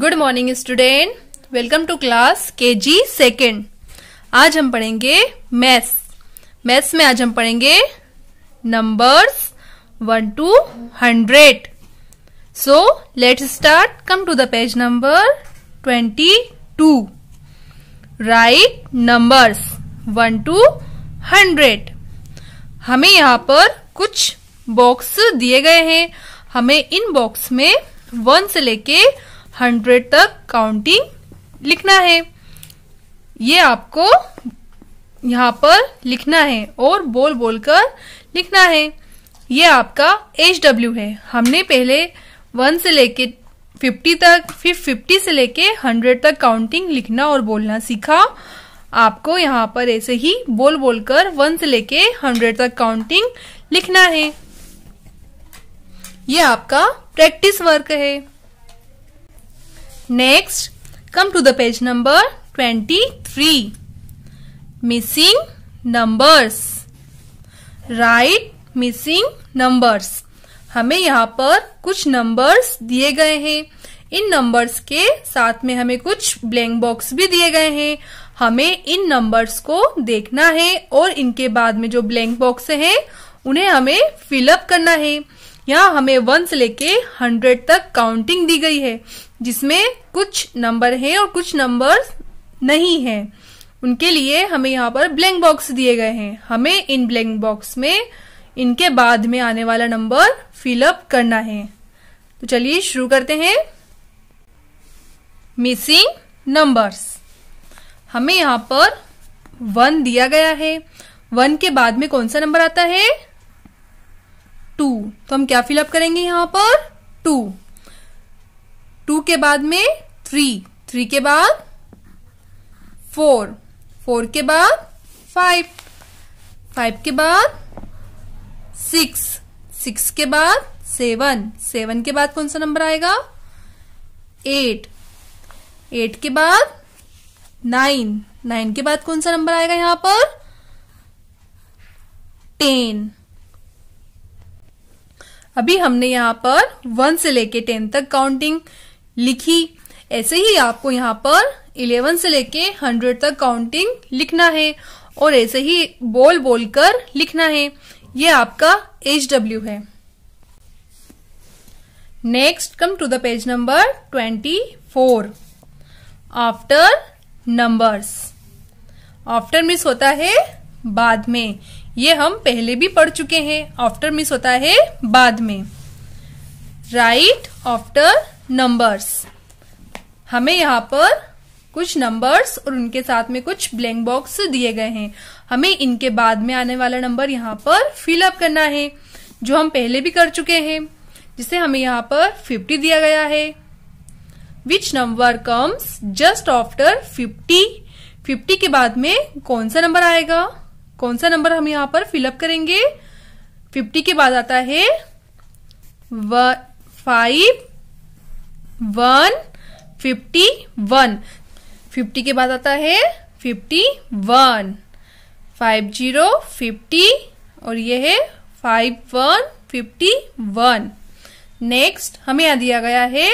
good morning student welcome to class K G second आज हम पढ़ेंगे मैथ्स मैथ्स में आज हम पढ़ेंगे numbers one two hundred so let start come to the page number twenty two write numbers one two hundred हमें यहाँ पर कुछ बॉक्स दिए गए हैं हमें इन बॉक्स में वन से लेके हंड्रेड तक काउंटिंग लिखना है ये आपको यहाँ पर लिखना है और बोल बोल कर लिखना है ये आपका एच डब्ल्यू है हमने पहले वन से लेके फिफ्टी तक फिर फिफ्टी से लेके हंड्रेड तक काउंटिंग लिखना और बोलना सीखा आपको यहाँ पर ऐसे ही बोल बोल कर वन से लेके हंड्रेड तक काउंटिंग लिखना है ये आपका प्रैक्टिस वर्क है come to the page number twenty three missing numbers write missing numbers हमें यहाँ पर कुछ नंबर्स दिए गए हैं इन नंबर्स के साथ में हमें कुछ ब्लैंक बॉक्स भी दिए गए हैं हमें इन नंबर्स को देखना है और इनके बाद में जो ब्लैंक बॉक्स हैं उन्हें हमें फिलअप करना है यहाँ हमें वन से लेके हंड्रेड तक काउंटिंग दी गई है जिसमें कुछ नंबर हैं और कुछ नंबर्स नहीं हैं उनके लिए हमें यहाँ पर ब्लैंक बॉक्स दिए गए हैं हमें इन ब्लैंक बॉक्स में इनके बाद में आने वाला नंबर फिलअप करना है तो चलिए शुरू करते हैं मिसिंग नंबर्स हमें यहाँ पर वन दिया गया है वन के बाद में कौन सा नंबर आता है टू तो हम क्या फिलअप करेंगे यहाँ पर टू टू के बाद में थ्री थ्री के बाद फोर फोर के बाद फाइव फाइव के बाद सिक्स सिक्स के बाद सेवन सेवन के बाद कौन सा नंबर आएगा एट एट के बाद नाइन नाइन के बाद कौन सा नंबर आएगा यहां पर टेन अभी हमने यहां पर वन से लेके टेन तक काउंटिंग लिखी ऐसे ही आपको यहाँ पर 11 से लेके 100 तक काउंटिंग लिखना है और ऐसे ही बोल बोल कर लिखना है ये आपका एच डब्ल्यू है next come to the page number 24 after numbers after miss होता है बाद में ये हम पहले भी पढ़ चुके हैं आफ्टर मिस होता है बाद में राइट आफ्टर नंबर्स हमें यहाँ पर कुछ नंबर्स और उनके साथ में कुछ ब्लैंक बॉक्स दिए गए हैं हमें इनके बाद में आने वाला नंबर यहाँ पर फिलअप करना है जो हम पहले भी कर चुके हैं जिसे हमें यहाँ पर 50 दिया गया है which number comes just after 50 50 के बाद में कौन सा नंबर आएगा कौन सा नंबर हम यहाँ पर फिलअप करेंगे फिफ्टी के बाद आता है five one fifty one fifty के बाद आता है fifty one five zero fifty और ये है five one fifty one next हमें यहाँ दिया गया है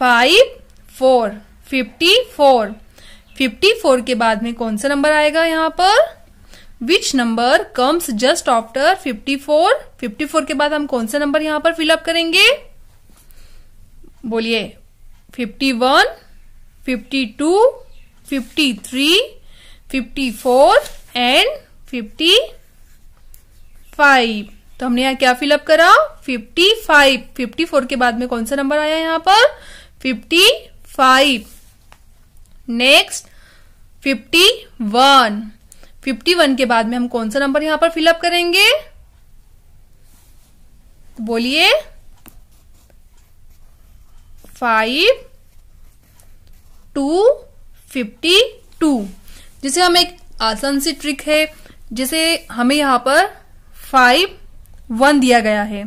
five four fifty four fifty four के बाद में कौन सा नंबर आएगा यहाँ पर which number comes just after fifty four fifty four के बाद हम कौन सा नंबर यहाँ पर फिलअप करेंगे बोलिए fifty one fifty two fifty three fifty four and fifty five तो हमने यहाँ क्या फिलअप करा फिफ्टी फाइव फिफ्टी फोर के बाद में कौन सा नंबर आया यहाँ पर fifty five next fifty one fifty one के बाद में हम कौन सा नंबर यहाँ पर फिलअप करेंगे बोलिए फाइव टू फिफ्टी टू जिसे हम एक आसान सी ट्रिक है जिसे हमें यहाँ पर फाइव वन दिया गया है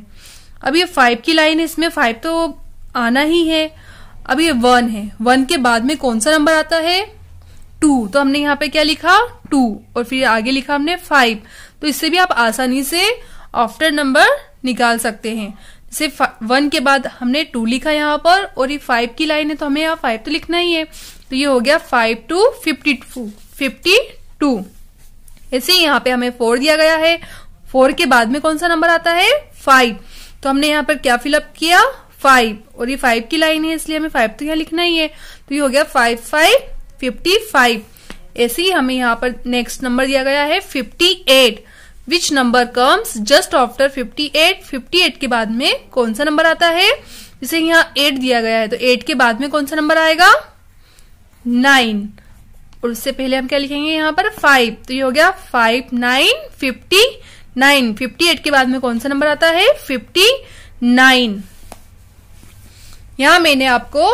अब ये फाइव की लाइन है इसमें फाइव तो आना ही है अब ये वन है वन के बाद में कौन सा नंबर आता है टू तो हमने यहाँ पे क्या लिखा टू और फिर आगे लिखा हमने फाइव तो इससे भी आप आसानी से आफ्टर नंबर निकाल सकते हैं जैसे वन के बाद हमने टू लिखा यहाँ पर और ये फाइव की लाइन है तो हमें यहाँ फाइव तो लिखना ही है तो ये हो गया five two fifty two fifty two ऐसे ही यहाँ पे हमें फोर दिया गया है फोर के बाद में कौन सा नंबर आता है फाइव तो हमने यहाँ पर क्या फिलअप किया फाइव और ये फाइव की लाइन है इसलिए हमें फाइव तो यहाँ लिखना ही है तो ये हो गया फाइव फाइव फिफ्टी फाइव ऐसे ही हमें यहाँ पर नेक्स्ट नंबर दिया गया है fifty eight which number comes just after 58 58 के बाद में कौन सा नंबर आता है जैसे यहाँ 8 दिया गया है तो 8 के बाद में कौन सा नंबर आएगा 9 और उससे पहले हम क्या लिखेंगे यहाँ पर 5 तो ये हो गया 5 9 नाइन फिफ्टी 58 के बाद में कौन सा नंबर आता है 59 यहां मैंने आपको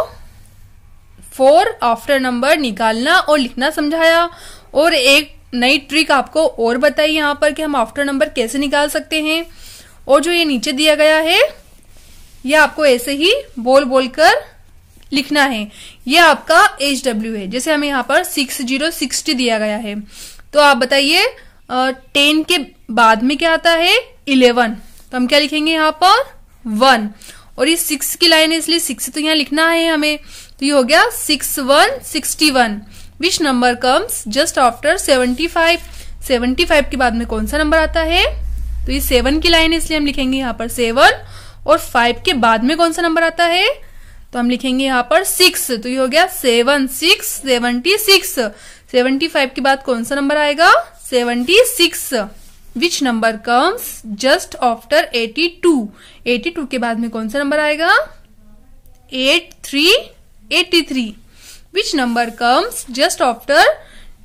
फोर आफ्टर नंबर निकालना और लिखना समझाया और एक नई ट्रिक आपको और बताई यहाँ पर कि हम आफ्टर नंबर कैसे निकाल सकते हैं और जो ये नीचे दिया गया है ये आपको ऐसे ही बोल बोल कर लिखना है ये आपका एच डब्ल्यू है जैसे हमें यहाँ पर सिक्स जीरो सिक्सटी दिया गया है तो आप बताइए टेन के बाद में क्या आता है इलेवन तो हम क्या लिखेंगे यहाँ पर वन और ये सिक्स की लाइन है इसलिए सिक्स तो यहाँ लिखना है हमें तो ये हो गया six one sixty one which number comes just after seventy five seventy five के बाद में कौन सा नंबर आता है तो ये सेवन की लाइन है इसलिए हम लिखेंगे यहाँ पर सेवन और फाइव के बाद में कौन सा नंबर आता है तो हम लिखेंगे यहाँ पर सिक्स तो ये हो गया seven six seventy six seventy five के बाद कौन सा नंबर आएगा seventy six which number comes just after eighty two eighty two के बाद में कौन सा नंबर आएगा eight three eighty three which number comes just after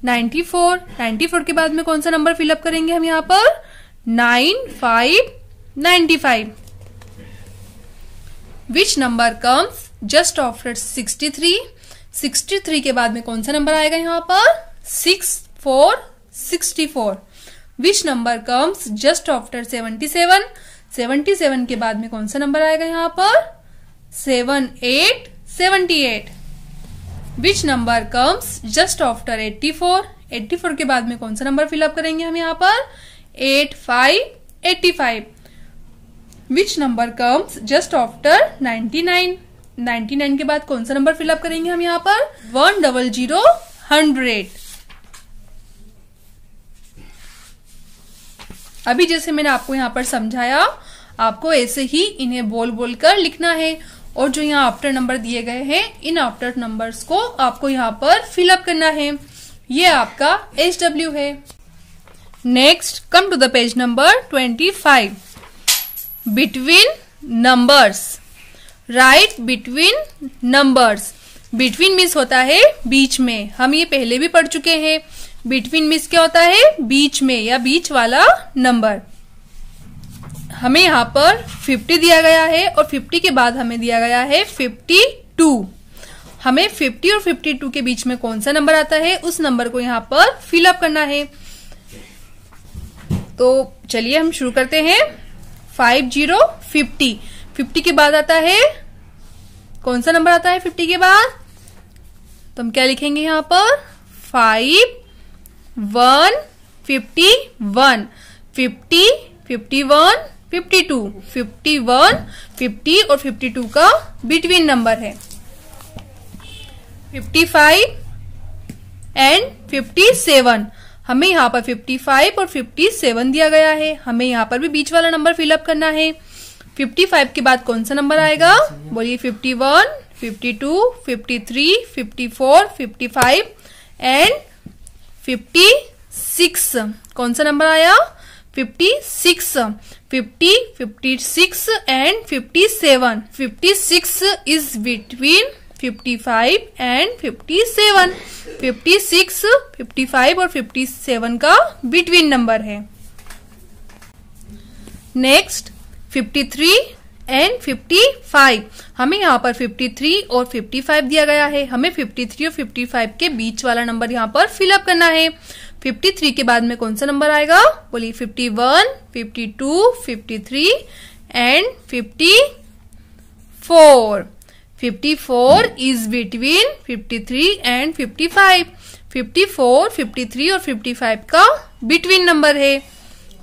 94 94 के बाद में कौन सा नंबर फिलअप करेंगे हम यहाँ पर nine five ninety five which number comes just after sixty three sixty three के बाद में कौन सा नंबर आएगा यहाँ पर six four sixty four which number comes just after seventy seven seven के बाद में कौन सा नंबर आएगा यहाँ पर seven eight seventy eight which number comes just after 84 84 के बाद में कौन सा नंबर फिलअप करेंगे हम यहाँ पर 85 five which number comes just after 99 99 के बाद कौन सा नंबर फिलअप करेंगे हम यहाँ पर वन डबल जीरो हंड्रेड अभी जैसे मैंने आपको यहाँ पर समझाया आपको ऐसे ही इन्हें बोल बोल कर लिखना है और जो यहाँ आफ्टर नंबर दिए गए हैं इन आफ्टर नंबर्स को आपको यहाँ पर फिलअप करना है ये आपका एच डब्ल्यू है next come to the page number twenty five between numbers write between numbers between miss होता है बीच में हम ये पहले भी पढ़ चुके हैं बिटवीन मिस क्या होता है बीच में या बीच वाला नंबर हमें यहाँ पर 50 दिया गया है और 50 के बाद हमें दिया गया है 52 हमें 50 और 52 के बीच में कौन सा नंबर आता है उस नंबर को यहाँ पर फिलअप करना है तो चलिए हम शुरू करते हैं फाइव जीरो फिफ्टी फिफ्टी के बाद आता है कौन सा नंबर आता है फिफ्टी के बाद तो हम क्या लिखेंगे यहाँ पर five one fifty one fifty fifty one fifty two fifty one fifty और फिफ्टी टू का बिटवीन नंबर है fifty five and fifty seven हमें यहाँ पर फिफ्टी फाइव और फिफ्टी सेवन दिया गया है हमें यहाँ पर भी बीच वाला नंबर फिलअप करना है फिफ्टी फाइव के बाद कौन सा नंबर आएगा बोलिए fifty fifty fifty one two three fifty four fifty five and fifty six कौन सा नंबर आया fifty six fifty fifty six and fifty seven fifty six is between fifty five and fifty seven fifty six fifty five और fifty seven का between number है next fifty three and fifty five हमें यहाँ पर fifty three और fifty five दिया गया है हमें फिफ्टी थ्री और फिफ्टी फाइव के बीच वाला नंबर यहाँ पर फिलअप करना है फिफ्टी थ्री के बाद में कौन सा नंबर आएगा बोलिए fifty one fifty two fifty three and fifty four fifty four is between fifty three and fifty five fifty four fifty three और फिफ्टी फाइव का बिटवीन नंबर है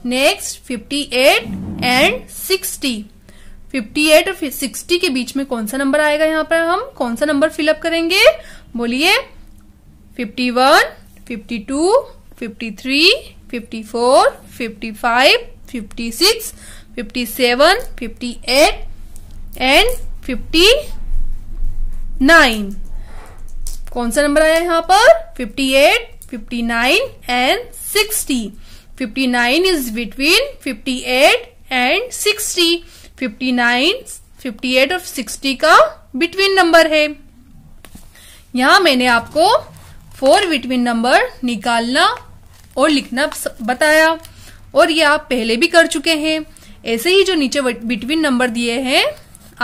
next fifty eight and sixty fifty eight और sixty के बीच में कौन सा number आएगा यहाँ पर हम कौन सा नंबर फिलअप करेंगे बोलिए fifty one fifty two and fifty nine कौन सा नंबर आया यहाँ पर fifty eight fifty nine and sixty fifty nine is between fifty eight and sixty fifty nine fifty eight और सिक्सटी का बिटवीन नंबर है यहाँ मैंने आपको फोर बिटवीन नंबर निकालना और लिखना बताया और ये आप पहले भी कर चुके हैं ऐसे ही जो नीचे बिटवीन नंबर दिए हैं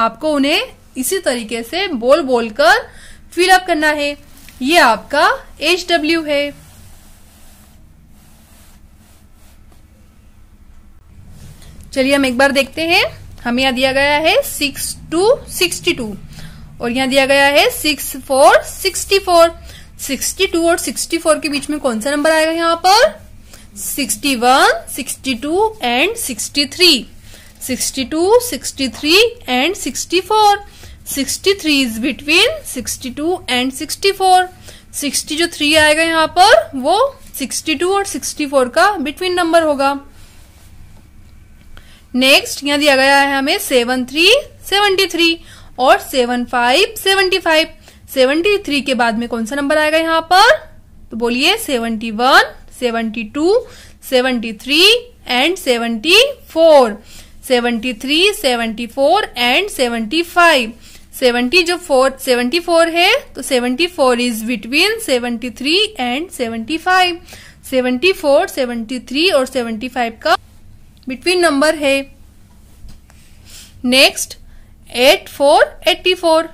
आपको उन्हें इसी तरीके से बोल बोल कर फिलअप करना है ये आपका एच डब्ल्यू है चलिए हम एक बार देखते हैं हमें यहाँ दिया गया है सिक्स टू सिक्सटी टू और यहाँ दिया गया है सिक्स फोर सिक्सटी फोर 62 और 64 के बीच में कौन सा नंबर आएगा यहाँ पर 61, 62 and 63, 62, 63 and 64, 63 is between 62 and 64, 60 जो थ्री आएगा यहाँ पर वो 62 और 64 का बिटवीन नंबर होगा नेक्स्ट यहाँ दिया गया है हमें सेवन थ्री सेवनटी थ्री और seven five seventy five seventy three के बाद में कौन सा नंबर आएगा यहाँ पर तो बोलिए seventy one seventy two seventy three and seventy four seventy three seventy four and seventy five seventy जो फोर सेवेंटी फोर है तो seventy four is between seventy three and seventy five seventy four seventy three और seventy five का between number है next eight four eighty four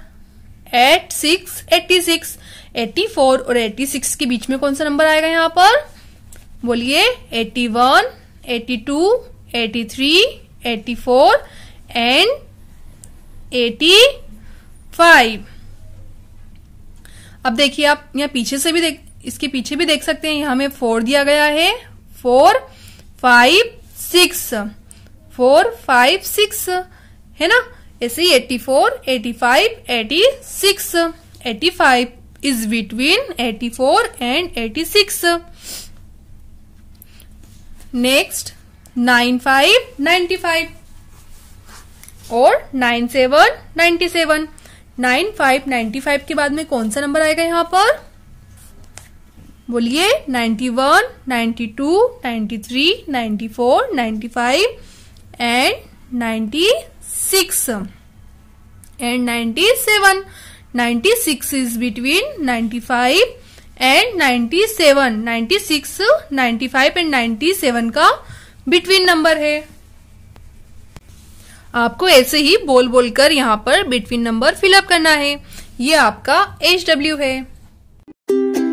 eight six eighty six eighty four और eighty six के बीच में कौन सा नंबर आएगा यहाँ पर बोलिए eighty one eighty two eighty three eighty four and eighty five अब देखिए आप यहाँ पीछे से भी देख इसके पीछे भी देख सकते हैं यहां हमें फोर दिया गया है four five six four five six है ना ऐसे eighty four eighty five eighty six eighty five is between eighty four and eighty six next nine five ninety five और nine seven ninety seven nine five ninety five के बाद में कौन सा number आएगा यहाँ पर बोलिए ninety one ninety two ninety three ninety four ninety five and ninety six and ninety seven ninety six is between ninety five and ninety seven ninety six ninety five and ninety seven का between number है आपको ऐसे ही बोल बोल कर यहाँ पर between number fill up करना है ये आपका एच डब्ल्यू है